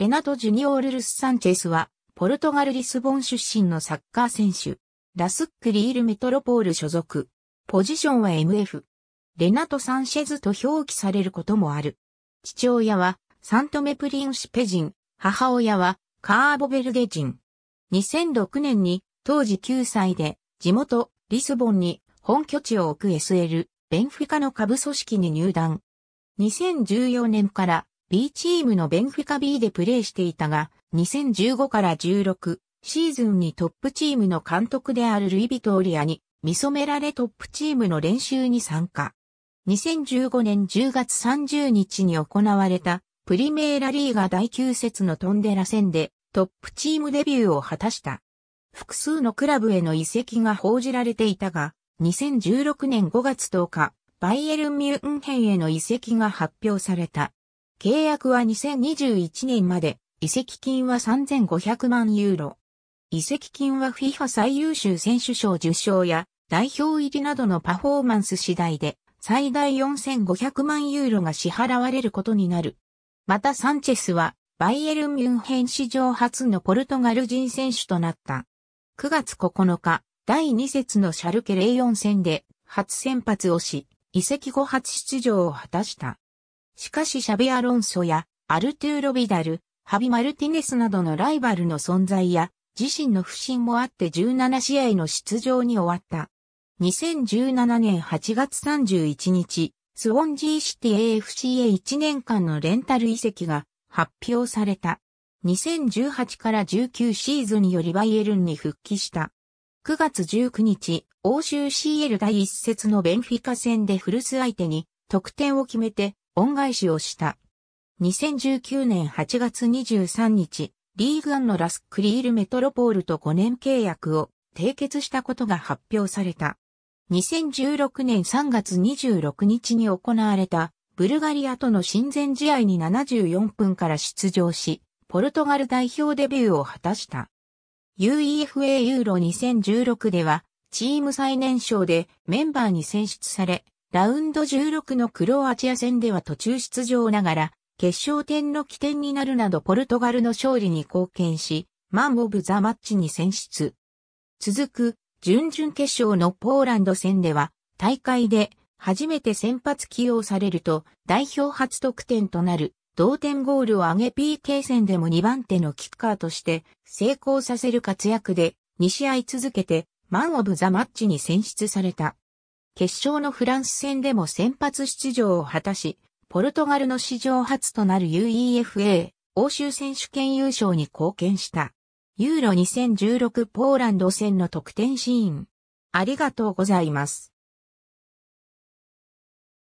レナト・ジュニオール・ルス・サンチェスは、ポルトガル・リスボン出身のサッカー選手。ラスック・リール・メトロポール所属。ポジションは MF。レナト・サンシェズと表記されることもある。父親は、サントメプリンシペ人、母親は、カーボベルデ人。2006年に、当時9歳で、地元、リスボンに、本拠地を置く SL、ベンフィカの下部組織に入団。2014年から、B チームのベンフィカ B でプレーしていたが、2015から16シーズンにトップチームの監督であるルイ・ビトーリアに見染められトップチームの練習に参加。2015年10月30日に行われたプリメーラリーガ第9節のトンデラ戦でトップチームデビューを果たした。複数のクラブへの移籍が報じられていたが、2016年5月10日、バイエルン・ミュンヘンへの移籍が発表された。契約は2021年まで、移籍金は3500万ユーロ。移籍金は FIFA 最優秀選手賞受賞や代表入りなどのパフォーマンス次第で最大4500万ユーロが支払われることになる。またサンチェスはバイエルン・ミュンヘン史上初のポルトガル人選手となった。9月9日、第2節のシャルケ04戦で初先発をし、移籍後初出場を果たした。しかしシャビアロンソやアルトゥーロ・ビダル、ハビ・マルティネスなどのライバルの存在や自身の不振もあって17試合の出場に終わった。2017年8月31日、スウォンジーシティ AFC へ1年間のレンタル移籍が発表された。2018から19シーズンによりバイエルンに復帰した。9月19日、欧州 CL 第1節のベンフィカ戦で古巣相手に得点を決めて恩返しをした。2019年8月23日、リーグアンのラスクリールメトロポールと5年契約を締結したことが発表された。2016年3月26日に行われたブルガリアとの親善試合に74分から出場し、ポルトガル代表デビューを果たした。UEFA ユーロ2016ではチーム最年少でメンバーに選出され、ラウンド16のクロアチア戦では途中出場ながら、決勝点の起点になるなどポルトガルの勝利に貢献し、マン・オブ・ザ・マッチに選出。続く、準々決勝のポーランド戦では、大会で初めて先発起用されると、代表初得点となる、同点ゴールを上げ PK 戦でも2番手のキッカーとして成功させる活躍で、2試合続けて、マン・オブ・ザ・マッチに選出された。決勝のフランス戦でも先発出場を果たし、ポルトガルの史上初となる UEFA 欧州選手権優勝に貢献した。ユーロ2016ポーランド戦の得点シーン。ありがとうございます。